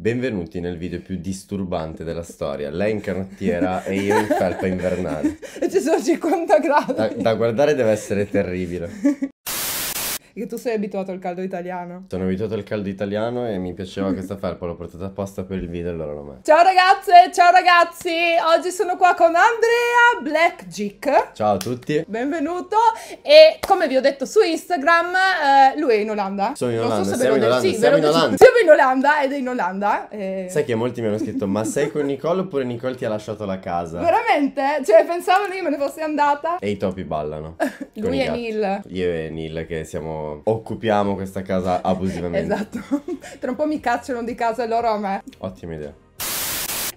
Benvenuti nel video più disturbante della storia. Lei in canottiera e io in felpa invernale. E ci sono 50 gradi. Da, da guardare deve essere terribile. Perché tu sei abituato al caldo italiano. Sono abituato al caldo italiano e mi piaceva questa felpa, l'ho portata apposta per il video e allora l'ho messa. Ciao ragazze, ciao ragazzi! Oggi sono qua con Andrea Blackjick. Ciao a tutti. Benvenuto e come vi ho detto su Instagram, eh, lui è in Olanda. Sono in Olanda, siamo in Olanda, siamo in Olanda. Siamo in Olanda ed è in Olanda. E... Sai che molti mi hanno scritto, ma sei con Nicole oppure Nicole ti ha lasciato la casa? Veramente? Cioè pensavo che io me ne fossi andata. E i topi ballano. lui e Neil. Io e Neil che siamo occupiamo questa casa abusivamente. esatto. Tra un po' mi cacciano di casa loro a me. Ottima idea.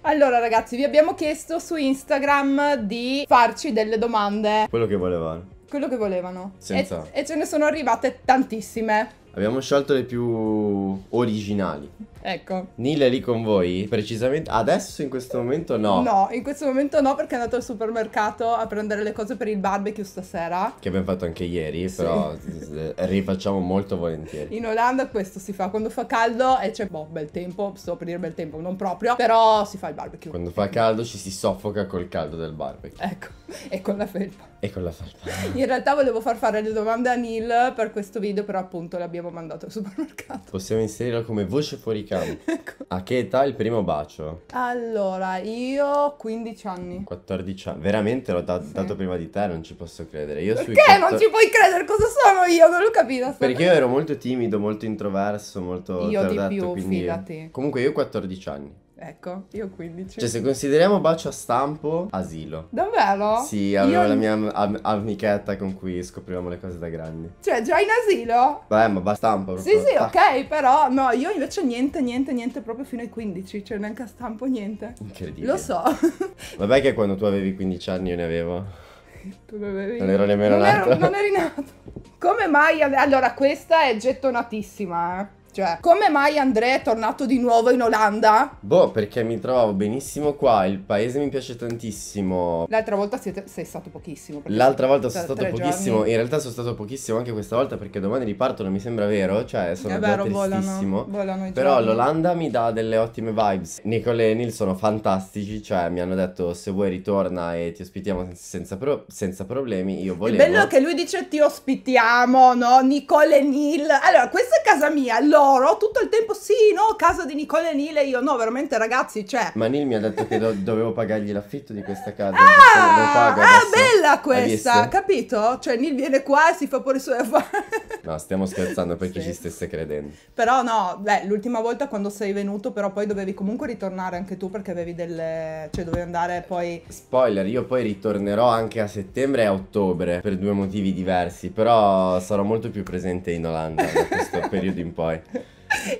Allora ragazzi, vi abbiamo chiesto su Instagram di farci delle domande. Quello che volevano. Quello che volevano. Senza. E, e ce ne sono arrivate tantissime. Abbiamo scelto le più originali. Ecco. Neil è lì con voi? Precisamente adesso, in questo momento, no. No, in questo momento no, perché è andato al supermercato a prendere le cose per il barbecue stasera. Che abbiamo fatto anche ieri, sì. però eh, rifacciamo molto volentieri. In Olanda questo si fa quando fa caldo e c'è, boh, bel tempo. Sto per dire bel tempo, non proprio, però si fa il barbecue. Quando fa caldo ci si soffoca col caldo del barbecue. Ecco, e con la felpa. E con la felpa. In realtà volevo far fare le domande a Neil per questo video, però appunto l'abbiamo l'avevo mandato al supermercato. Possiamo inserirla come voce fuori campo. ecco. A che età il primo bacio? Allora, io ho 15 anni. 14 anni. Veramente l'ho da sì. dato prima di te, non ci posso credere. Io Perché 14... non ci puoi credere? Cosa sono io? Non l'ho capito. Perché io ero molto timido, molto introverso, molto... Io di più, quindi... fidati. Comunque io ho 14 anni. Ecco, io 15. Cioè, se consideriamo bacio a stampo, asilo. Davvero? Sì, avevo io... la mia am amichetta con cui scopriamo le cose da grandi. Cioè, già in asilo? Beh, ma basta stampo. Proprio. Sì, sì, ah. ok, però no, io invece niente, niente, niente proprio fino ai 15, cioè neanche a stampo niente. Incredibile. Lo so. Vabbè che quando tu avevi 15 anni io ne avevo. tu ne avevi? Non ero nemmeno non nato. Ero, non eri nato. Come mai? Allora, questa è gettonatissima, eh. Cioè, come mai Andrea è tornato di nuovo in Olanda? Boh, perché mi trovavo benissimo qua, il paese mi piace tantissimo. L'altra volta siete, sei stato pochissimo. L'altra volta sono stato pochissimo, giorni. in realtà sono stato pochissimo anche questa volta perché domani ripartono, mi sembra vero, cioè sono è eh vero, volano, volano Però l'Olanda mi dà delle ottime vibes. Nicole e Neil sono fantastici, cioè mi hanno detto se vuoi ritorna e ti ospitiamo senza, pro senza problemi, io volevo. È bello che lui dice ti ospitiamo, no? Nicole e Neil. Allora, questa è casa mia, allora loro tutto il tempo sì, no, casa di Nicole e Nile, io no, veramente ragazzi, cioè... Ma Nil mi ha detto che do- dovevo pagargli l'affitto di questa casa. Ah, ah bella questa, capito? Cioè Nil viene qua e si fa pure i suoi affari. No, stiamo scherzando per sì. chi ci stesse credendo. Però no, beh, l'ultima volta quando sei venuto, però poi dovevi comunque ritornare anche tu perché avevi delle... cioè dovevi andare poi... Spoiler, io poi ritornerò anche a settembre e a ottobre per due motivi diversi, però sarò molto più presente in Olanda da questo periodo in poi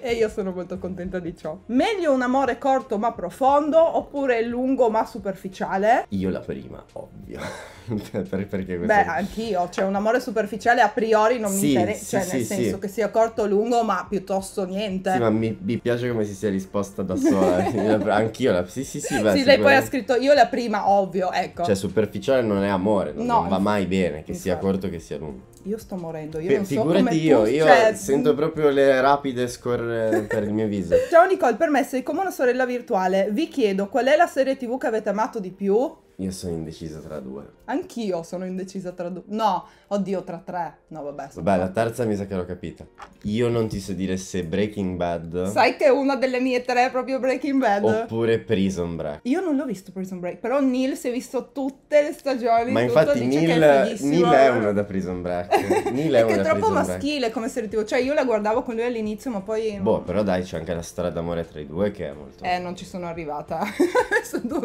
e io sono molto contenta di ciò. Meglio un amore corto ma profondo oppure lungo ma superficiale? Io la prima, ovvio. per, perché questo... Beh, anch'io, cioè un amore superficiale a priori non sì, mi interessa, sì, cioè sì, nel senso che sia corto o lungo, ma piuttosto niente. Sì, ma mi, mi piace come si sia risposta da sola, anch'io, la... sì sì sì. Beh, sì, lei poi ha scritto io la prima, ovvio, ecco. Cioè superficiale non è amore, non, no, non va mai bene, che infatti. sia corto o che sia lungo. Io sto morendo, io Beh, non so Figurati io, tu, io cioè... sento proprio le rapide scorrere per il mio viso. Ciao Nicole, per me sei come una sorella virtuale. Vi chiedo qual è la serie TV che avete amato di più? Io sono indecisa tra due. Anch'io sono indecisa tra due. No, oddio, tra tre. No, vabbè. Vabbè, la terza mi sa che l'ho capita. Io non ti so dire se Breaking Bad. Sai che è una delle mie tre è proprio Breaking Bad. Oppure Prison Break. Io non l'ho visto Prison Break, però Neil si è visto tutte le stagioni. Ma infatti Neil è, Neil, è una da Prison Break. Neil è una da Prison Break. Perché è troppo maschile come serie Cioè io la guardavo con lui all'inizio, ma poi... Boh, però dai, c'è anche la strada d'amore tra i due che è molto... Eh, non ci sono arrivata.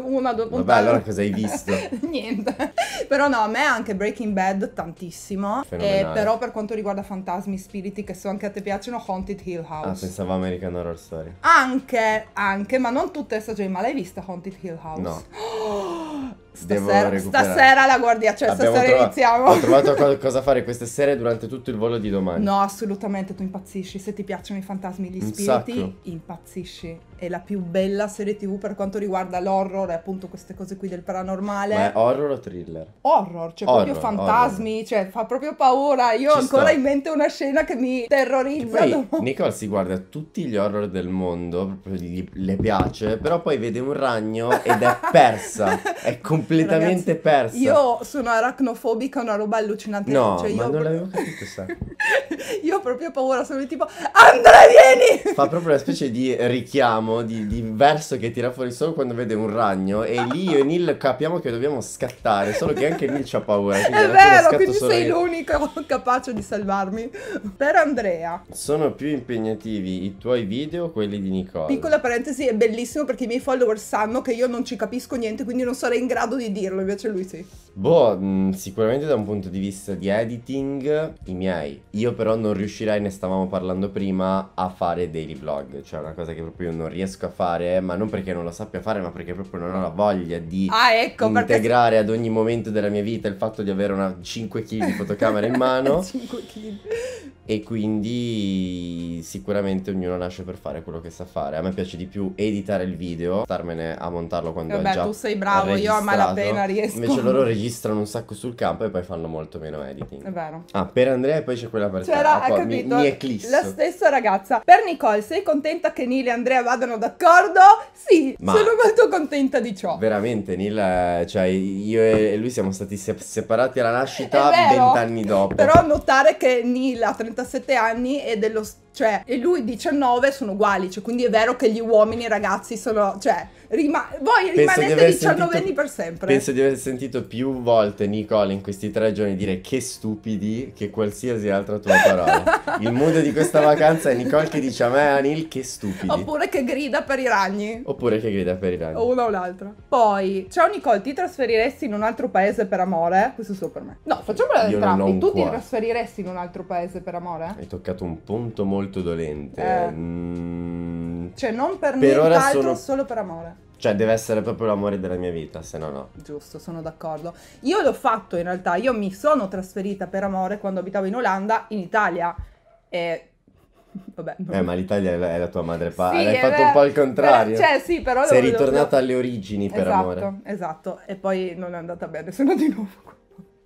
una, due puntate. Vabbè, allora cosa hai visto? visto? Niente. Però no, a me anche Breaking Bad tantissimo. E però per quanto riguarda fantasmi, spiriti, che so anche a te piacciono, Haunted Hill House. Ah, pensavo American Horror Story. Anche, anche, ma non tutte le stagioni. Ma l'hai vista Haunted Hill House? No. Oh! Stasera, stasera, la guardia, cioè Abbiamo stasera trova- iniziamo. Ho trovato cosa fare queste sere durante tutto il volo di domani. No, assolutamente, tu impazzisci. Se ti piacciono i fantasmi, gli spiriti, impazzisci. È la più bella serie tv per quanto riguarda l'horror e appunto queste cose qui del paranormale. Ma è horror o thriller? Horror, cioè horror, proprio fantasmi, horror. cioè fa proprio paura. Io Ci ho ancora sto. in mente una scena che mi terrorizza. poi, Nicole si guarda tutti gli horror del mondo, proprio gli, le piace, però poi vede un ragno ed è persa. è completamente completamente Ragazzi, persa. Io sono aracnofobica, una roba allucinante. No, cioè, ma non l'avevo capito, sai. io ho proprio paura, sono tipo, Andrea vieni! Fa proprio una specie di richiamo, di, di, verso che tira fuori solo quando vede un ragno e lì io e Neil capiamo che dobbiamo scattare, solo che anche Neil c'ha paura. È vero, quindi sei io. l'unico capace di salvarmi. Per Andrea. Sono più impegnativi i tuoi video o quelli di Nicole? Piccola parentesi, è bellissimo perché i miei follower sanno che io non ci capisco niente, quindi non sarei in grado grado di dirlo, invece lui sì. Boh, mm, sicuramente da un punto di vista di editing, i miei. Io però non riuscirei, ne stavamo parlando prima, a fare daily vlog. Cioè una cosa che proprio non riesco a fare, ma non perché non lo sappia fare, ma perché proprio non ho la voglia di ah, ecco, integrare perché... ad ogni momento della mia vita il fatto di avere una 5 kg di fotocamera in mano. 5 kg e quindi sicuramente ognuno lascia per fare quello che sa fare. A me piace di più editare il video, starmene a montarlo quando Vabbè, è già tu sei bravo, io a malapena riesco. Invece loro registrano un sacco sul campo e poi fanno molto meno editing. È vero. Ah, per Andrea e poi c'è quella per C'era, te. Ah, mi, mi eclisso. La stessa ragazza. Per Nicole, sei contenta che Neil e Andrea vadano d'accordo? Sì, Ma sono molto contenta di ciò. Veramente, Neil, cioè io e lui siamo stati separati alla nascita vent'anni dopo. Però notare che Neil ha 30 17 anni e dello cioè, e lui 19 sono uguali, cioè, quindi è vero che gli uomini ragazzi sono, cioè, rima- voi penso rimanete 19 anni per sempre. Penso di aver sentito più volte Nicole in questi tre giorni dire che stupidi che qualsiasi altra tua parola. Il mondo di questa vacanza è Nicole che dice a me, Anil, che stupidi. Oppure che grida per i ragni. Oppure che grida per i ragni. O una o l'altra. Poi, ciao Nicole, ti trasferiresti in un altro paese per amore? Questo è solo per me. No, facciamola entrambi. Tu cuore. ti trasferiresti in un altro paese per amore? Hai toccato un punto molto molto dolente. Eh. Mm. Cioè, non per, per nient'altro, sono... solo per amore. Cioè, deve essere proprio l'amore della mia vita, se no no. Giusto, sono d'accordo. Io l'ho fatto in realtà, io mi sono trasferita per amore quando abitavo in Olanda, in Italia. E Vabbè, non... Eh, ma l'Italia è la, tua madre padre. Sì, Hai fatto un po' il contrario. Però, cioè, sì, però. Sei ritornata devo... alle origini per esatto, amore. Esatto, esatto. E poi non è andata bene, sono di nuovo. qui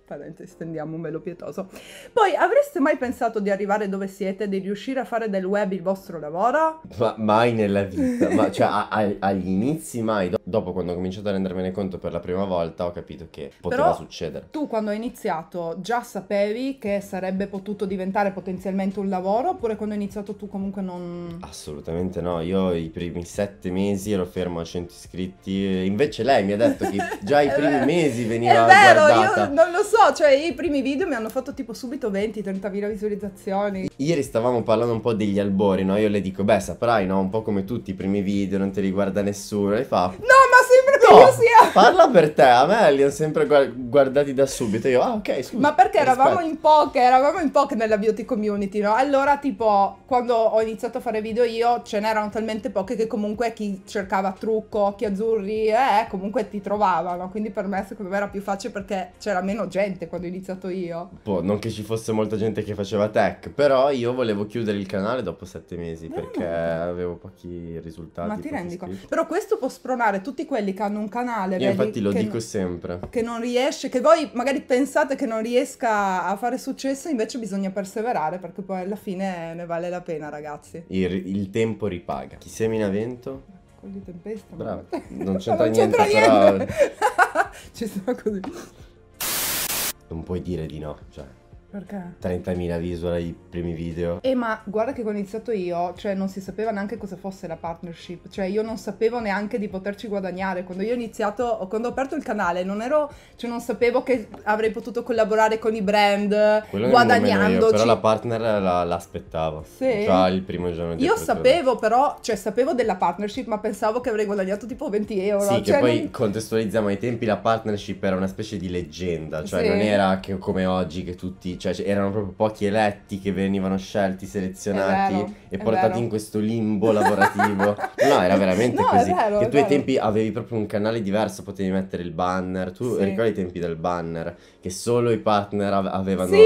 parentesi, stendiamo un velo pietoso. Poi, avreste mai pensato di arrivare dove siete, di riuscire a fare del web il vostro lavoro? Ma mai nella vita, ma cioè a, a, agli inizi mai. Dopo, quando ho cominciato a rendermene conto per la prima volta, ho capito che poteva Però, succedere. Tu, quando hai iniziato, già sapevi che sarebbe potuto diventare potenzialmente un lavoro? Oppure quando hai iniziato tu comunque non... Assolutamente no, io i primi sette mesi ero fermo a 100 iscritti, invece lei mi ha detto che già i primi mesi veniva È vero, guardata. io non lo so so, cioè i primi video mi hanno fatto tipo subito 20-30.000 visualizzazioni. Ieri stavamo parlando un po' degli albori, no? Io le dico, beh, saprai, no? Un po' come tutti i primi video, non ti riguarda nessuno. E fa... No, ma sia... Eh. parla per te. A me li hanno sempre guardati da subito. Io, ah, ok, scusa. Ma perché eravamo in poche, eravamo in poche nella beauty community, no? Allora, tipo, quando ho iniziato a fare video io, ce n'erano talmente poche che comunque chi cercava trucco, occhi azzurri, eh, comunque ti trovavano. Quindi per me, secondo me, era più facile perché c'era meno gente quando ho iniziato io. Boh, non che ci fosse molta gente che faceva tech, però io volevo chiudere il canale dopo sette mesi perché avevo pochi risultati. Ma ti rendi conto? Però questo può spronare tutti quelli che hanno un un canale. Io infatti lo dico non, sempre. Che non riesce, che voi magari pensate che non riesca a fare successo, invece bisogna perseverare perché poi alla fine ne vale la pena, ragazzi. Il, il tempo ripaga. Chi semina vento? Con di tempesta. Bravo, non c'entra, non niente, c'entra niente. Però... Ci sta così. Non puoi dire di no, cioè. Perché? 30.000 visual ai primi video. Eh ma guarda che quando ho iniziato io, cioè non si sapeva neanche cosa fosse la partnership, cioè io non sapevo neanche di poterci guadagnare. Quando io ho iniziato, quando ho aperto il canale, non ero, cioè non sapevo che avrei potuto collaborare con i brand Quello guadagnandoci. Io, però la partner la, l'aspettavo. Sì. Già il primo giorno di Io sapevo però, cioè sapevo della partnership, ma pensavo che avrei guadagnato tipo 20 euro. Sì, cioè, che poi non... contestualizziamo ai tempi la partnership era una specie di leggenda, cioè sì. non era che come oggi che tutti cioè erano proprio pochi eletti che venivano scelti, selezionati vero, e portati vero. in questo limbo lavorativo. no, era veramente no, così. Vero, che tu ai tempi avevi proprio un canale diverso, potevi mettere il banner. Tu sì. ricordi i tempi del banner? Che solo i partner avevano sì,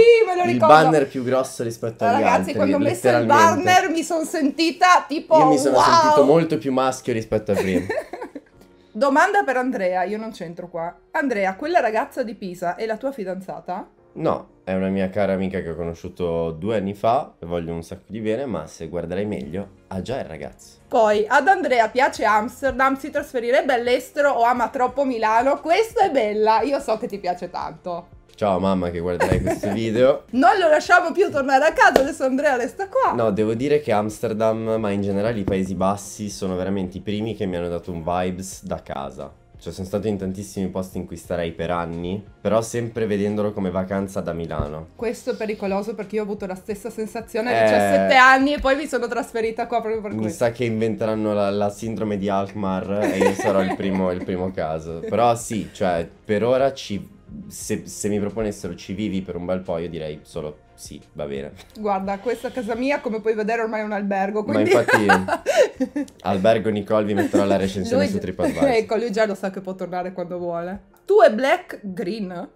il banner più grosso rispetto agli Ragazzi, altri. Ragazzi, quando ho messo il banner mi sono sentita tipo Io mi sono wow. sentito molto più maschio rispetto a prima. Domanda per Andrea, io non c'entro qua. Andrea, quella ragazza di Pisa è la tua fidanzata? No è una mia cara amica che ho conosciuto due anni fa, le voglio un sacco di bene, ma se guarderai meglio, ha già il ragazzo. Poi, ad Andrea piace Amsterdam, si trasferirebbe all'estero o ama troppo Milano? Questa è bella, io so che ti piace tanto. Ciao mamma che guarderai questo video. non lo lasciamo più tornare a casa, adesso Andrea resta qua. No, devo dire che Amsterdam, ma in generale i Paesi Bassi, sono veramente i primi che mi hanno dato un vibes da casa. Cioè sono stato in tantissimi posti in cui starei per anni, però sempre vedendolo come vacanza da Milano. Questo è pericoloso perché io ho avuto la stessa sensazione a eh, 17 anni e poi mi sono trasferita qua proprio per mi questo. Mi sa che inventeranno la, la sindrome di Alkmaar e io sarò il, primo, il primo, caso. Però sì, cioè per ora ci, se, se mi proponessero ci vivi per un bel po' io direi solo sì, va bene. Guarda, questa casa mia, come puoi vedere, ormai è un albergo. Quindi... Ma infatti, albergo Nicole vi metterò la recensione lui... su TripAdvisor. ecco, lui già lo sa che può tornare quando vuole. Tu e Black Green?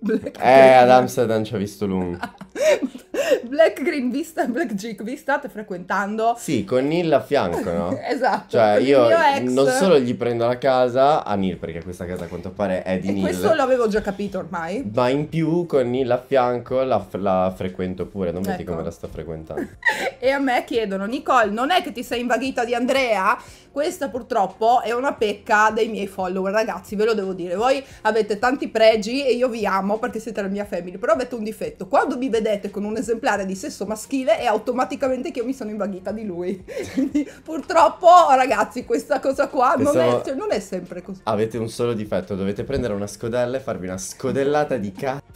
Black eh, Green. ad Amsterdam ci ha visto lungo. Black Green vi, sta, Black Geek, vi state frequentando? Sì, con Neil a fianco, no? esatto. Cioè, io ex... non solo gli prendo la casa a Neil, perché questa casa a quanto pare è di e Neil. Questo l'avevo già capito ormai. Ma in più con Neil a fianco la, la frequento pure, non ecco. come la sto frequentando. e a me chiedono, Nicole, non è che ti sei invaghita di Andrea? Questa purtroppo è una pecca dei miei follower, ragazzi, ve lo devo dire. Voi avete tanti pregi e io vi amo perché siete la mia family, però avete un difetto. Quando mi vedete con un esemplare parlare di sesso maschile e automaticamente che io mi sono invaghita di lui. Quindi purtroppo ragazzi questa cosa qua non, Pensavo... è, cioè, non è sempre così. Avete un solo difetto, dovete prendere una scodella e farvi una scodellata di cazzo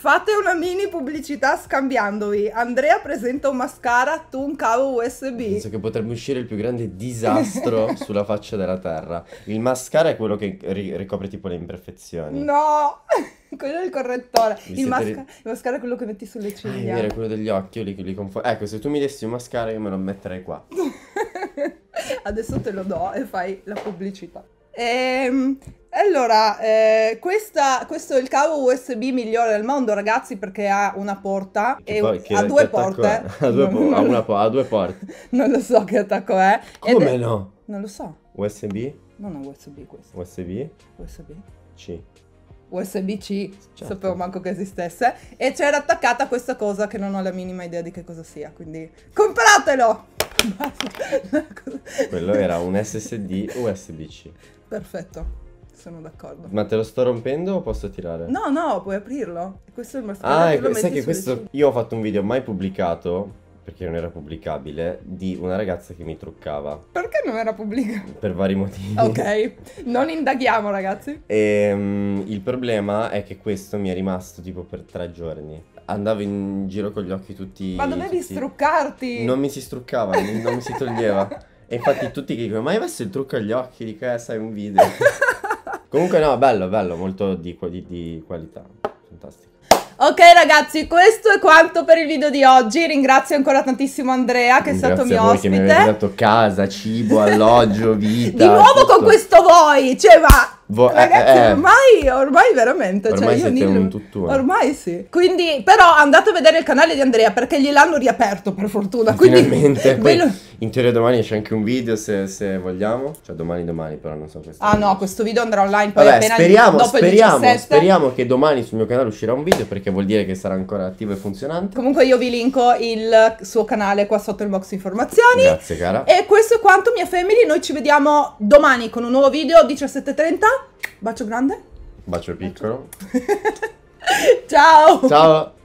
Fate una mini pubblicità scambiandovi. Andrea presenta un mascara, tu un cavo USB. Penso che potrebbe uscire il più grande disastro sulla faccia della terra. Il mascara è quello che ri ricopre tipo le imperfezioni. No! quello è il correttore. Il, masca il, mascara è quello che metti sulle ah, ciglia. Ah, è quello degli occhi, io li, li confondo. Ecco, se tu mi dessi un mascara io me lo metterei qua. Adesso te lo do e fai la pubblicità. Ehm, allora, eh, questa, questo è il cavo USB migliore al mondo, ragazzi, perché ha una porta che e poi, che, ha, due porte. ha due porte. Ha, una, ha due porte. non lo so che attacco è. Come è... no? Non lo so. USB? Non no, USB questo. USB? USB. C. USB-C, certo. sapevo manco che esistesse, e c'era attaccata questa cosa che non ho la minima idea di che cosa sia, quindi compratelo! Quello era un SSD USB-C. Perfetto sono d'accordo. Ma te lo sto rompendo o posso tirare? No, no, puoi aprirlo. Questo è il mascherino. Ah, ecco, sai che questo... Città. Io ho fatto un video mai pubblicato perché non era pubblicabile, di una ragazza che mi truccava. Perché non era pubblicato? Per vari motivi. Ok, non indaghiamo ragazzi. E, um, il problema è che questo mi è rimasto tipo per tre giorni. Andavo in giro con gli occhi tutti... Ma dovevi tutti... struccarti! Non mi si struccava, non mi si toglieva. e infatti tutti che dicono, ma hai messo il trucco agli occhi? Dico, eh, sai, un video. Comunque no, bello, bello, molto di, di, di qualità. Fantastico. Ok ragazzi, questo è quanto per il video di oggi. Ringrazio ancora tantissimo Andrea che Ringrazio è stato mio voi ospite. Che mi avete dato casa, cibo, alloggio, vita. di nuovo tutto. con questo voi, cioè ma Vo- eh, Ragazzi, eh, eh, ormai, ormai veramente. Cioè, ormai cioè, io Neil, Ormai sì. Quindi, però andate a vedere il canale di Andrea perché gliel'hanno riaperto per fortuna. Quindi, Finalmente. Poi, lo... In teoria domani c'è anche un video se, se, vogliamo. Cioè domani domani però non so questo. Ah no, questo video andrà online poi Vabbè, appena speriamo, dopo speriamo, il 17. Speriamo che domani sul mio canale uscirà un video perché vuol dire che sarà ancora attivo e funzionante. Comunque io vi linko il suo canale qua sotto il box informazioni. Grazie cara. E questo è quanto mia family, noi ci vediamo domani con un nuovo video 17:30 Bacio grande. Bacio piccolo. Ciao. Ciao.